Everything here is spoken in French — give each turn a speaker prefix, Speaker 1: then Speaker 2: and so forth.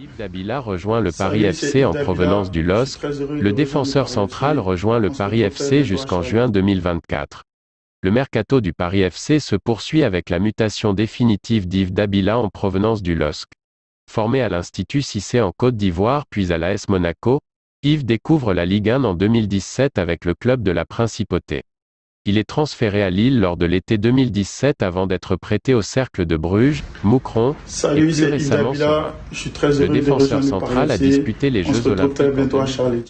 Speaker 1: Yves Dabila rejoint le Paris FC en provenance du LOSC. Le défenseur central rejoint le Paris FC jusqu'en juin 2024. Le mercato du Paris FC se poursuit avec la mutation définitive d'Yves Dabila en provenance du LOSC. Formé à l'Institut Cissé en Côte d'Ivoire puis à l'AS Monaco, Yves découvre la Ligue 1 en 2017 avec le club de la Principauté. Il est transféré à Lille lors de l'été 2017 avant d'être prêté au Cercle de Bruges, Moucron. Salut, très Le défenseur central a disputé les Jeux Olympiques.